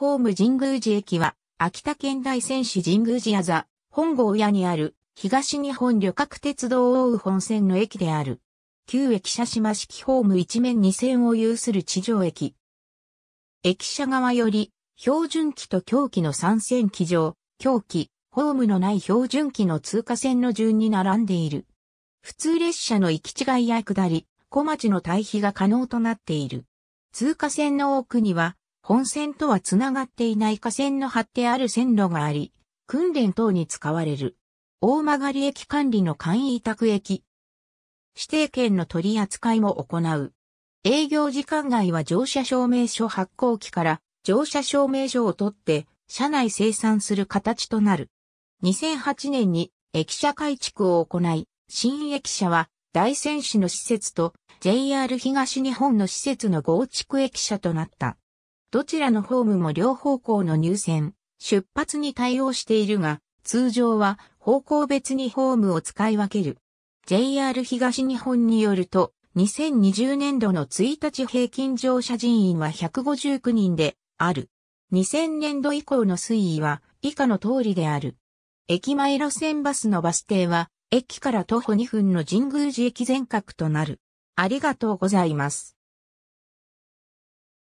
ホーム神宮寺駅は、秋田県大仙市神宮寺座、本郷屋にある、東日本旅客鉄道を追う本線の駅である。旧駅舎島式ホーム一面二線を有する地上駅。駅舎側より、標準機と狂気の三線機上、狂気、ホームのない標準機の通過線の順に並んでいる。普通列車の行き違いや下り、小町の対比が可能となっている。通過線の奥には、本線とはつながっていない架線の張ってある線路があり、訓練等に使われる。大曲駅管理の簡易委託駅。指定券の取り扱いも行う。営業時間外は乗車証明書発行機から乗車証明書を取って車内生産する形となる。2008年に駅舎改築を行い、新駅舎は大仙市の施設と JR 東日本の施設の合築駅舎となった。どちらのホームも両方向の入線、出発に対応しているが、通常は方向別にホームを使い分ける。JR 東日本によると、2020年度の1日平均乗車人員は159人である。2000年度以降の推移は以下の通りである。駅前路線バスのバス停は、駅から徒歩2分の神宮寺駅全角となる。ありがとうございます。